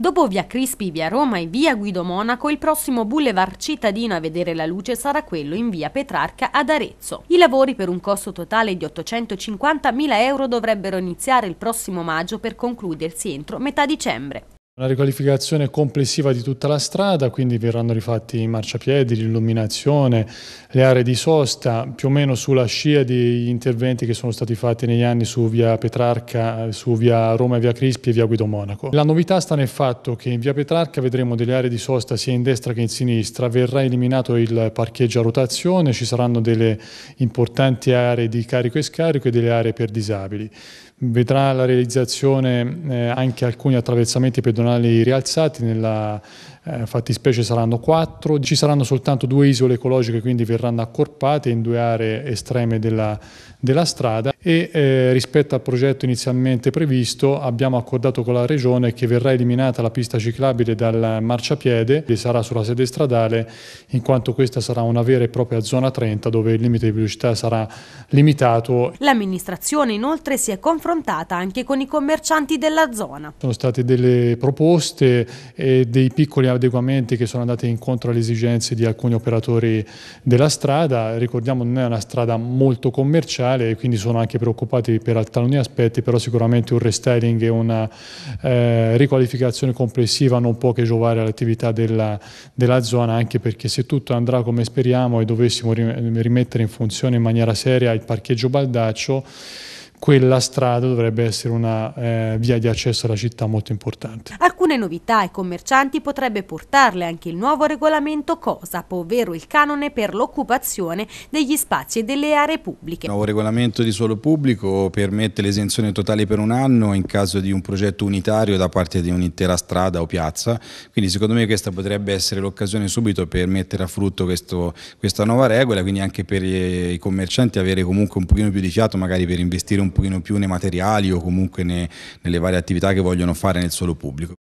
Dopo via Crispi, via Roma e via Guido Monaco, il prossimo boulevard cittadino a vedere la luce sarà quello in via Petrarca ad Arezzo. I lavori per un costo totale di 850.000 euro dovrebbero iniziare il prossimo maggio per concludersi entro metà dicembre. Una riqualificazione complessiva di tutta la strada, quindi verranno rifatti i marciapiedi, l'illuminazione, le aree di sosta, più o meno sulla scia degli interventi che sono stati fatti negli anni su via Petrarca, su via Roma, e via Crispi e via Guido Monaco. La novità sta nel fatto che in via Petrarca vedremo delle aree di sosta sia in destra che in sinistra, verrà eliminato il parcheggio a rotazione, ci saranno delle importanti aree di carico e scarico e delle aree per disabili. Vedrà la realizzazione eh, anche alcuni attraversamenti pedonali meridionali rialzati, nella eh, fattispecie saranno quattro, ci saranno soltanto due isole ecologiche quindi verranno accorpate in due aree estreme della, della strada e eh, rispetto al progetto inizialmente previsto abbiamo accordato con la Regione che verrà eliminata la pista ciclabile dal marciapiede e sarà sulla sede stradale in quanto questa sarà una vera e propria zona 30 dove il limite di velocità sarà limitato. L'amministrazione inoltre si è confrontata anche con i commercianti della zona. Sono state delle proposte e dei piccoli adeguamenti che sono andati incontro alle esigenze di alcuni operatori della strada, ricordiamo non è una strada molto commerciale generale e quindi sono anche preoccupati per alcuni aspetti, però sicuramente un restyling e una eh, riqualificazione complessiva non può che giovare all'attività della, della, zona, anche perché se tutto andrà come speriamo e dovessimo rimettere in funzione in maniera seria il parcheggio Baldaccio, quella strada dovrebbe essere una eh, via di accesso alla città molto importante. Alcune novità ai commercianti potrebbe portarle anche il nuovo regolamento COSAP, ovvero il canone per l'occupazione degli spazi e delle aree pubbliche. Il nuovo regolamento di suolo pubblico permette l'esenzione totale per un anno in caso di un progetto unitario da parte di un'intera strada o piazza, quindi secondo me questa potrebbe essere l'occasione subito per mettere a frutto questo, questa nuova regola, quindi anche per i commercianti avere comunque un pochino più di fiato magari per investire un un pochino più nei materiali o comunque ne, nelle varie attività che vogliono fare nel solo pubblico.